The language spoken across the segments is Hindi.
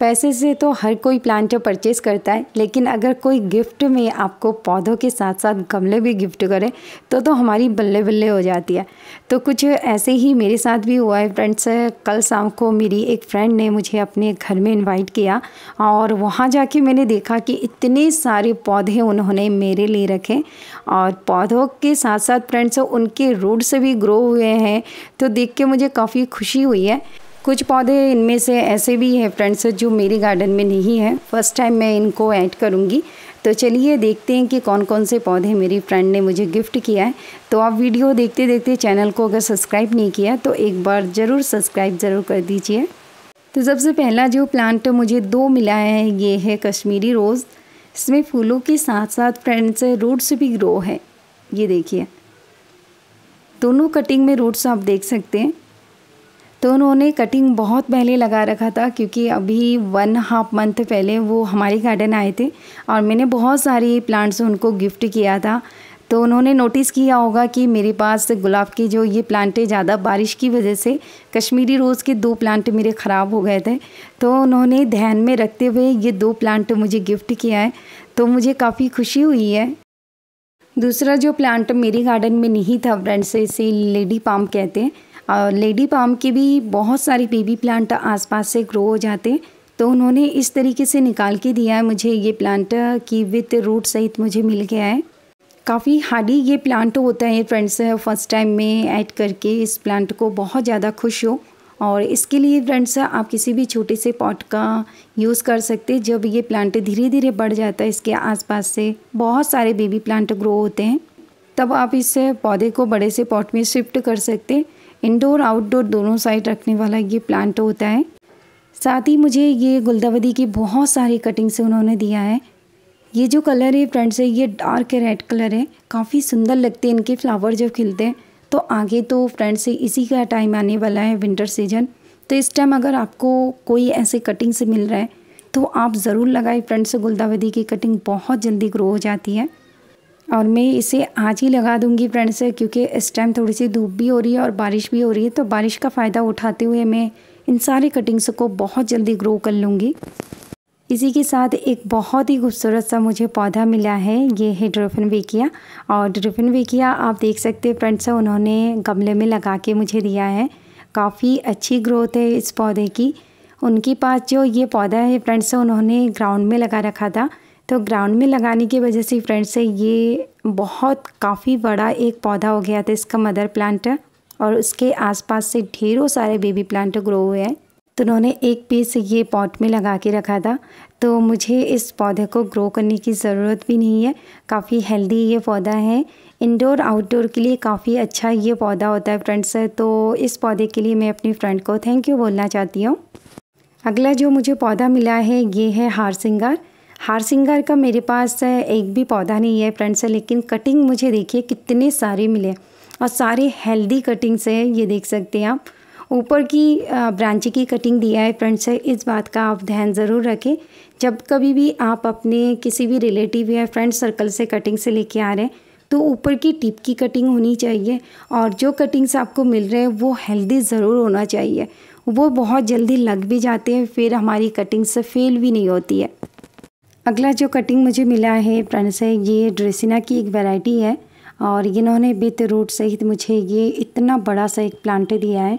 पैसे से तो हर कोई प्लांटर परचेज करता है लेकिन अगर कोई गिफ्ट में आपको पौधों के साथ साथ गमले भी गिफ्ट करे तो तो हमारी बल्ले बल्ले हो जाती है तो कुछ ऐसे ही मेरे साथ भी हुआ है फ्रेंड्स कल शाम को मेरी एक फ्रेंड ने मुझे अपने घर में इनवाइट किया और वहाँ जाके मैंने देखा कि इतने सारे पौधे उन्होंने मेरे लिए रखे और पौधों के साथ साथ फ्रेंड्स उनके रूट से भी ग्रो हुए हैं तो देख के मुझे काफ़ी खुशी हुई है कुछ पौधे इनमें से ऐसे भी हैं फ्रेंड्स जो मेरे गार्डन में नहीं है फर्स्ट टाइम मैं इनको ऐड करूँगी तो चलिए देखते हैं कि कौन कौन से पौधे मेरी फ्रेंड ने मुझे गिफ्ट किया है तो आप वीडियो देखते देखते चैनल को अगर सब्सक्राइब नहीं किया तो एक बार ज़रूर सब्सक्राइब ज़रूर कर दीजिए तो सबसे पहला जो प्लांट मुझे दो मिला है ये है कश्मीरी रोज़ इसमें फूलों के साथ साथ फ्रेंड्स रूट्स भी ग्रो है ये देखिए दोनों कटिंग में रूट्स आप देख सकते हैं तो उन्होंने कटिंग बहुत पहले लगा रखा था क्योंकि अभी वन हाफ मंथ पहले वो हमारे गार्डन आए थे और मैंने बहुत सारे प्लांट्स उनको गिफ्ट किया था तो उन्होंने नोटिस किया होगा कि मेरे पास गुलाब के जो ये प्लांट है ज़्यादा बारिश की वजह से कश्मीरी रोज़ के दो प्लांट मेरे ख़राब हो गए थे तो उन्होंने ध्यान में रखते हुए ये दो प्लांट मुझे गिफ्ट किया है तो मुझे काफ़ी खुशी हुई है दूसरा जो प्लांट मेरे गार्डन में नहीं था फ्रेंड्स इसे लेडी पाम कहते हैं और लेडी पाम के भी बहुत सारे बेबी प्लांट आसपास से ग्रो हो जाते तो उन्होंने इस तरीके से निकाल के दिया है मुझे ये प्लांट की विथ रूट सहित मुझे मिल गया है काफ़ी हार्डी ये प्लांट होता है फ्रेंड्स फर्स्ट टाइम में ऐड करके इस प्लांट को बहुत ज़्यादा खुश हो और इसके लिए फ्रेंड्स आप किसी भी छोटे से पॉट का यूज़ कर सकते जब ये प्लांट धीरे धीरे बढ़ जाता है इसके आसपास से बहुत सारे बेबी प्लांट ग्रो होते हैं तब आप इस पौधे को बड़े से पॉट में शिफ्ट कर सकते इंडोर आउटडोर दोनों साइड रखने वाला ये प्लांट होता है साथ ही मुझे ये गुलदावदी की बहुत सारी कटिंग्स उन्होंने दिया है ये जो कलर है फ्रेंड्स है ये डार्क रेड कलर है काफ़ी सुंदर लगते हैं इनके फ्लावर जब खिलते हैं तो आगे तो फ्रेंड्स इसी का टाइम आने वाला है विंटर सीजन तो इस टाइम अगर आपको कोई ऐसे कटिंग से मिल रहा है तो आप ज़रूर लगाए फ्रेंड्स गुलदावदी की कटिंग बहुत जल्दी ग्रो हो जाती है और मैं इसे आज ही लगा दूंगी फ्रेंड्स क्योंकि इस टाइम थोड़ी सी धूप भी हो रही है और बारिश भी हो रही है तो बारिश का फ़ायदा उठाते हुए मैं इन सारी कटिंग्स को बहुत जल्दी ग्रो कर लूँगी इसी के साथ एक बहुत ही खूबसूरत सा मुझे पौधा मिला है ये है ड्रोफन वेकिया और ड्रिफिन वेकिया आप देख सकते हैं फ्रेंड्स उन्होंने गमले में लगा के मुझे दिया है काफ़ी अच्छी ग्रोथ है इस पौधे की उनके पास जो ये पौधा है फ्रेंड्स उन्होंने ग्राउंड में लगा रखा था तो ग्राउंड में लगाने की वजह से फ्रेंड्स से ये बहुत काफ़ी बड़ा एक पौधा हो गया था इसका मदर प्लांट और उसके आसपास से ढेरों सारे बेबी प्लांट ग्रो हुए हैं तो उन्होंने एक पीस ये पॉट में लगा के रखा था तो मुझे इस पौधे को ग्रो करने की ज़रूरत भी नहीं है काफ़ी हेल्दी ये पौधा है इंडोर आउटडोर के लिए काफ़ी अच्छा ये पौधा होता है फ्रेंड्स तो इस पौधे के लिए मैं अपनी फ्रेंड को थैंक यू बोलना चाहती हूँ अगला जो मुझे पौधा मिला है ये है हार सिंगार हार सिंगार का मेरे पास एक भी पौधा नहीं है फ्रेंड्स लेकिन कटिंग मुझे देखिए कितने सारे मिले और सारे हेल्दी कटिंग्स है ये देख सकते हैं आप ऊपर की ब्रांच की कटिंग दिया है फ्रेंड्स है इस बात का आप ध्यान ज़रूर रखें जब कभी भी आप अपने किसी भी रिलेटिव या फ्रेंड सर्कल से कटिंग से लेके आ रहे हैं तो ऊपर की टिप की कटिंग होनी चाहिए और जो कटिंग्स आपको मिल रहे हैं वो हेल्दी ज़रूर होना चाहिए वो बहुत जल्दी लग भी जाते हैं फिर हमारी कटिंग्स से फेल भी नहीं होती है अगला जो कटिंग मुझे मिला है फ्रेंड्स से ये ड्रेसिना की एक वैरायटी है और इन्होंने विथ रूट सहित मुझे ये इतना बड़ा सा एक प्लांट दिया है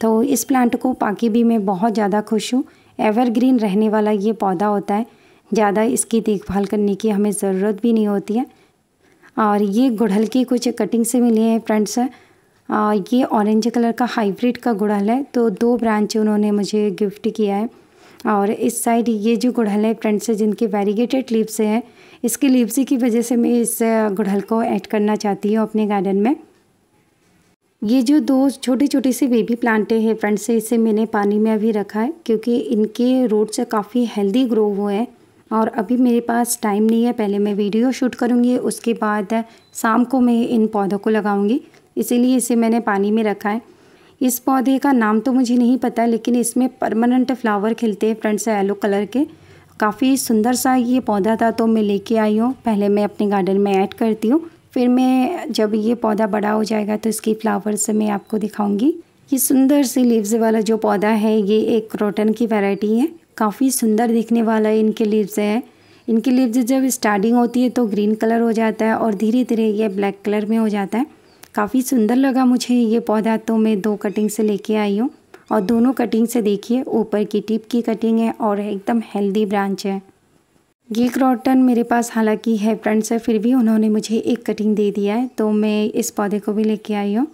तो इस प्लांट को पाके भी मैं बहुत ज़्यादा खुश हूँ एवरग्रीन रहने वाला ये पौधा होता है ज़्यादा इसकी देखभाल करने की हमें ज़रूरत भी नहीं होती है और ये गुड़हल की कुछ कटिंग से मिली है फ्रेंड्स ये ऑरेंज कलर का हाइब्रिड का गुड़हल है तो दो ब्रांच उन्होंने मुझे गिफ्ट किया है और इस साइड ये जो गुड़हल है फ्रेंड्स जिनके वेरीगेटेड लीव्स हैं इसके लीव्स की वजह से मैं इस गुड़हल को ऐड करना चाहती हूँ अपने गार्डन में ये जो दो छोटे छोटे से बेबी प्लांटे हैं फ्रेंड्स इसे मैंने पानी में अभी रखा है क्योंकि इनके रूट्स काफ़ी हेल्दी ग्रो हुए हैं और अभी मेरे पास टाइम नहीं है पहले मैं वीडियो शूट करूँगी उसके बाद शाम को मैं इन पौधों को लगाऊँगी इसीलिए इसे मैंने पानी में रखा है इस पौधे का नाम तो मुझे नहीं पता लेकिन इसमें परमानेंट फ्लावर खिलते हैं फ्रंट से येलो कलर के काफ़ी सुंदर सा ये पौधा था तो मैं लेके आई हूँ पहले मैं अपने गार्डन में ऐड करती हूँ फिर मैं जब ये पौधा बड़ा हो जाएगा तो इसकी फ्लावर्स मैं आपको दिखाऊंगी ये सुंदर सी लीव्स वाला जो पौधा है ये एक रोटन की वैरायटी है काफ़ी सुंदर दिखने वाला इनके लीव्स है इनके लीव्स जब स्टार्टिंग होती है तो ग्रीन कलर हो जाता है और धीरे धीरे ये ब्लैक कलर में हो जाता है काफ़ी सुंदर लगा मुझे ये पौधा तो मैं दो कटिंग से लेके आई हूँ और दोनों कटिंग से देखिए ऊपर की टिप की कटिंग है और एकदम हेल्दी ब्रांच है ये क्रॉटन मेरे पास हालांकि है फ्रेंड्स है फिर भी उन्होंने मुझे एक कटिंग दे दिया है तो मैं इस पौधे को भी लेके आई हूँ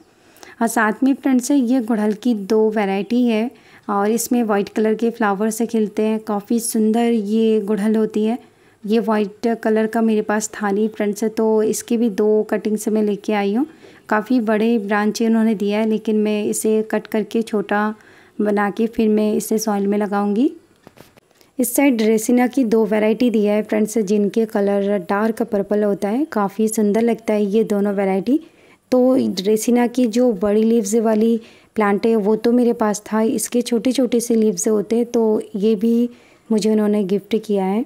और साथ में फ्रेंड्स है ये गुड़हल की दो वैरायटी है और इसमें वाइट कलर के फ्लावर से खिलते हैं काफ़ी सुंदर ये गुड़हल होती है ये वाइट कलर का मेरे पास था नहीं फ्रेंड्स तो इसके भी दो कटिंग्स मैं लेके आई हूँ काफ़ी बड़े ब्रांच उन्होंने दिया है लेकिन मैं इसे कट करके छोटा बना के फिर मैं इसे सॉइल में लगाऊंगी इस साइड ड्रेसिना की दो वैरायटी दिया है फ्रेंड्स जिनके कलर डार्क पर्पल होता है काफ़ी सुंदर लगता है ये दोनों वैरायटी तो ड्रेसिना की जो बड़ी लीव्स वाली प्लांट है वो तो मेरे पास था इसके छोटे छोटे से लीव्स होते हैं तो ये भी मुझे उन्होंने गिफ्ट किया है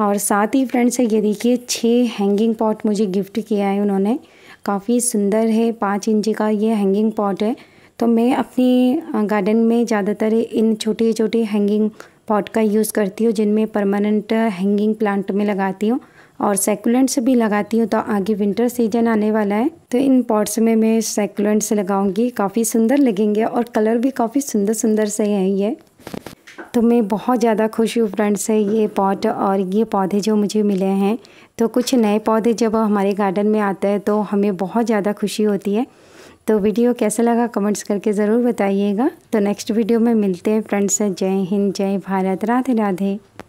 और साथ ही फ्रेंड्स ये देखिए छः हैंगिंग पॉट मुझे गिफ्ट किया है उन्होंने काफ़ी सुंदर है पाँच इंच का ये हैंगिंग पॉट है तो मैं अपने गार्डन में ज़्यादातर इन छोटे छोटे हैंगिंग पॉट का यूज़ करती हूँ जिनमें परमानेंट हैंगिंग प्लांट में लगाती हूँ और सेकुलेंट्स भी लगाती हूँ तो आगे विंटर सीजन आने वाला है तो इन पॉट्स में मैं सेकुलेंट्स लगाऊंगी काफ़ी सुंदर लगेंगे और कलर भी काफ़ी सुंदर सुंदर से हैं ये तो मैं बहुत ज़्यादा खुश हूँ फ्रेंड से ये पॉट और ये पौधे जो मुझे मिले हैं तो कुछ नए पौधे जब हमारे गार्डन में आते हैं तो हमें बहुत ज़्यादा खुशी होती है तो वीडियो कैसा लगा कमेंट्स करके ज़रूर बताइएगा तो नेक्स्ट वीडियो में मिलते हैं फ्रेंड्स जय हिंद जय भारत राधे राधे